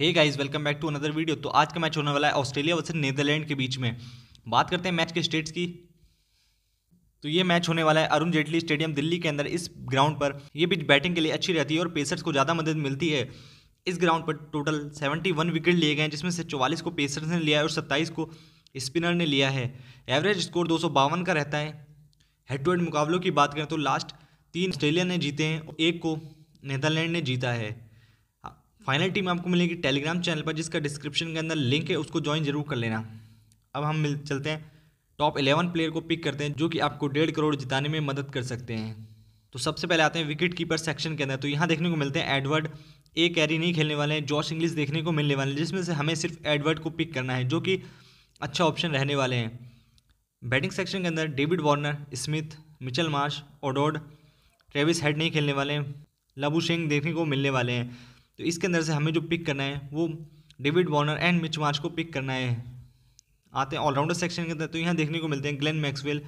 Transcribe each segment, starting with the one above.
hey guys welcome back to another video तो आज का मैच होने वाला है ऑस्ट्रेलिया वर्सेज नीदरलैंड के बीच में बात करते हैं मैच के स्टेट्स की तो ये मैच होने वाला है अरुण जेटली स्टेडियम दिल्ली के अंदर इस ग्राउंड पर ये पिच बैटिंग के लिए अच्छी रहती है और पेसर्स को ज़्यादा मदद मिलती है इस ग्राउंड पर टोटल वन विकेट लिए गए हैं जिसमें से चौवालीस को पेसर्स ने लिया है और सत्ताईस को स्पिनर ने लिया है एवरेज स्कोर दो का रहता है हेड टू हेड मुकाबलों की बात करें तो लास्ट तीन ऑस्ट्रेलिया ने जीते हैं एक को नीदरलैंड ने जीता है फाइनल टीम आपको मिलेगी टेलीग्राम चैनल पर जिसका डिस्क्रिप्शन के अंदर लिंक है उसको ज्वाइन जरूर कर लेना अब हम मिल चलते हैं टॉप एलेवन प्लेयर को पिक करते हैं जो कि आपको डेढ़ करोड़ जिताने में मदद कर सकते हैं तो सबसे पहले आते हैं विकेट कीपर सेक्शन के अंदर तो यहाँ देखने को मिलते हैं एडवर्ड ए कैरी नहीं खेलने वाले हैं जॉश इंग्लिस देखने को मिलने वाले हैं जिसमें से हमें सिर्फ एडवर्ड को पिक करना है जो कि अच्छा ऑप्शन रहने वाले हैं बैटिंग सेक्शन के अंदर David Warner Smith Mitchell Marsh ओडोड ट्रेविस हेड नहीं खेलने वाले हैं लबू सिंह देखने को मिलने वाले हैं तो इसके अंदर से हमें जो पिक करना है वो David Warner and Mitch Marsh को पिक करना है आते हैं ऑलराउंडर सेक्शन के अंदर तो यहाँ देखने को मिलते हैं Glenn Maxwell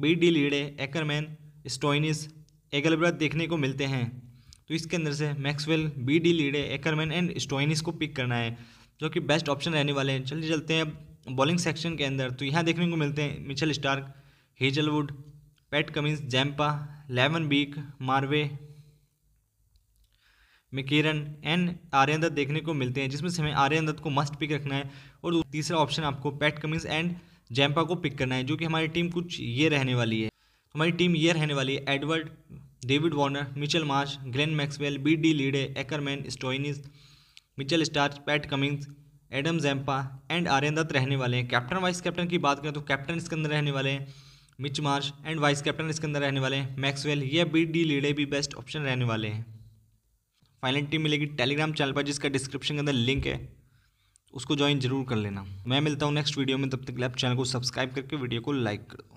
Bas de Leede Ackermann Stoinis एगलब्रा देखने को मिलते हैं तो इसके अंदर से Maxwell Bas de Leede Ackermann and Stoinis को पिक करना है जो कि बेस्ट ऑप्शन रहने वाले हैं चलिए चलते हैं अब बॉलिंग सेक्शन के अंदर तो यहाँ देखने को मिलते हैं Mitchell Starc Hazlewood Pat Cummins Zampa लेवन बीक मार्वे में एंड एन आर्यन दत्त देखने को मिलते हैं जिसमें से हमें आर्यन दत्त को मस्ट पिक रखना है और तीसरा ऑप्शन आपको पैट कमिंग्स एंड जैम्पा को पिक करना है जो कि हमारी टीम कुछ ये रहने वाली है हमारी टीम ये रहने वाली है Edward David Warner Mitchell Marsh Glenn Maxwell Bas de Leede Ackermann Stoinis Mitchell Starc Pat Cummins Adam Zampa and Aryan Dutt रहने वाले हैं कैप्टन वाइस कैप्टन की बात करें तो कैप्टन इसके अंदर रहने वाले हैं Mitch Marsh and vice captain इसके अंदर रहने वाले हैं मैक्सवेल या बी डी लीडे भी बेस्ट ऑप्शन रहने वाले हैं फाइनल टीम मिलेगी टेलीग्राम चैनल पर जिसका डिस्क्रिप्शन के अंदर लिंक है उसको ज्वाइन जरूर कर लेना मैं मिलता हूँ नेक्स्ट वीडियो में तब तक आप चैनल को सब्सक्राइब करके वीडियो को लाइक कर दो